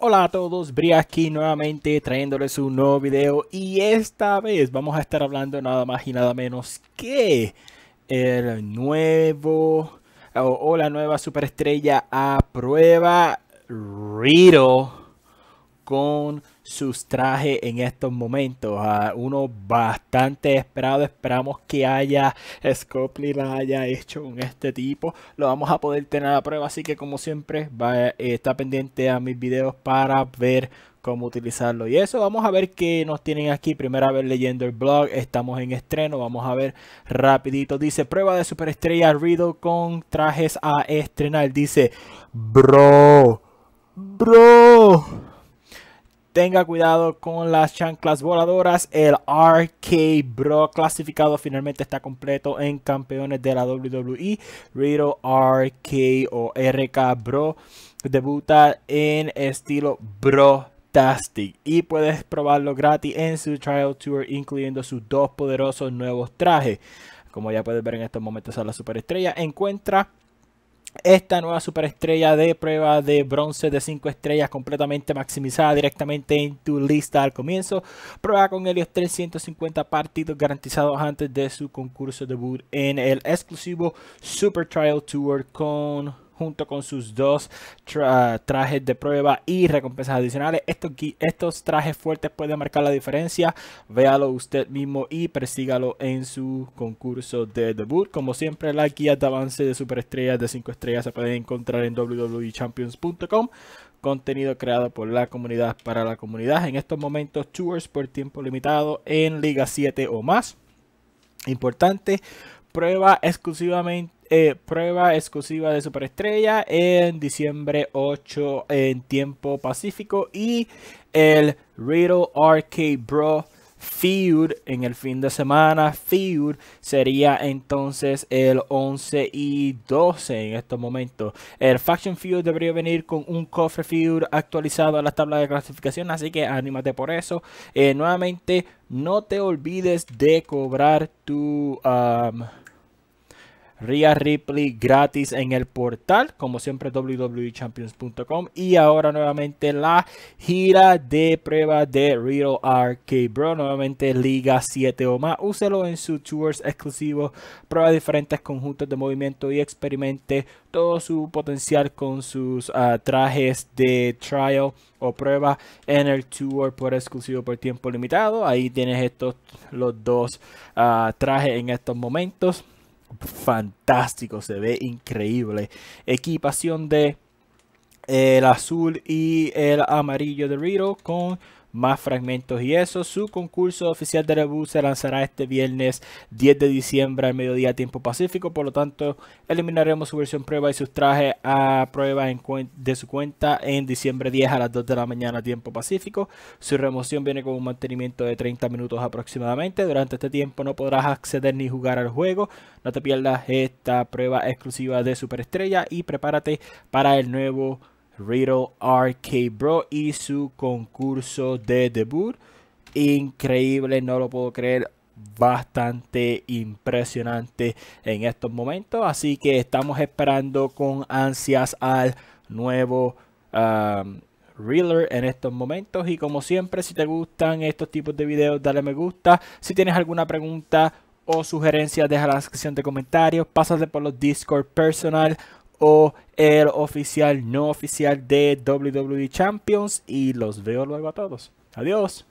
Hola a todos, Bri aquí nuevamente trayéndoles un nuevo video y esta vez vamos a estar hablando nada más y nada menos que el nuevo o, la nueva superestrella a prueba Riddle con sus trajes en estos momentos. uno bastante esperado. Esperamos que haya Scopely la haya hecho con este tipo. Lo vamos a poder tener a prueba. Así que como siempre, eh, está pendiente a mis videos para ver cómo utilizarlo. Y eso vamos a ver qué nos tienen aquí. Primera vez leyendo el blog. Estamos en estreno. Vamos a ver rapidito. Dice prueba de superestrella Riddle con trajes a estrenar. Dice bro. Bro. Tenga cuidado con las chanclas voladoras. El RK Bro clasificado finalmente está completo en campeones de la WWE. Riddle RK o RK Bro debuta en estilo Bro y puedes probarlo gratis en su trial tour incluyendo sus dos poderosos nuevos trajes. Como ya puedes ver en estos momentos a la superestrella, encuentra esta nueva superestrella de prueba de bronce de 5 estrellas completamente maximizada directamente en tu lista al comienzo. Prueba con Helios 350 partidos garantizados antes de su concurso debut en el exclusivo Super Trial Tour con junto con sus dos trajes de prueba y recompensas adicionales. Estos, estos trajes fuertes pueden marcar la diferencia. Véalo usted mismo y persígalo en su concurso de debut. Como siempre, La guía de avance de superestrellas de 5 estrellas se pueden encontrar en www.champions.com contenido creado por la comunidad para la comunidad. En estos momentos, tours por tiempo limitado en Liga 7 o más. Importante, prueba exclusivamente eh, prueba exclusiva de Superestrella en diciembre 8 en tiempo pacífico y el Riddle Arcade Bro Feud en el fin de semana. Feud sería entonces el 11 y 12 en estos momentos. El Faction Feud debería venir con un cofre Feud actualizado a la tabla de clasificación, así que anímate por eso. Eh, nuevamente, no te olvides de cobrar tu... Um, Ria Ripley gratis en el portal, como siempre www.champions.com e y ahora nuevamente la gira de prueba de Real RK Bro, nuevamente Liga 7 o más, úselo en su tours exclusivos, prueba diferentes conjuntos de movimiento y experimente todo su potencial con sus ah, trajes de trial o prueba en el tour por exclusivo por tiempo limitado, ahí tienes estos los dos ah, trajes en estos momentos fantástico, se ve increíble. Equipación de eh, el azul y el amarillo de Rito con más fragmentos y eso. Su concurso oficial de reboot se lanzará este viernes 10 de diciembre al mediodía tiempo pacífico. Por lo tanto, eliminaremos su versión prueba y sus trajes a prueba de su cuenta en diciembre 10 a las 2 de la mañana tiempo pacífico. Su remoción viene con un mantenimiento de 30 minutos aproximadamente. Durante este tiempo no podrás acceder ni jugar al juego. No te pierdas esta prueba exclusiva de Superestrella y prepárate para el nuevo Riddle RK Bro y su concurso de debut. Increíble, no lo puedo creer. Bastante impresionante en estos momentos. Así que estamos esperando con ansias al nuevo um, Reeler en estos momentos. Y como siempre, si te gustan estos tipos de videos, dale me gusta. Si tienes alguna pregunta o sugerencia deja la sección de comentarios. Pásate por los Discord personal o el oficial no oficial de WWE Champions y los veo luego a todos. Adiós.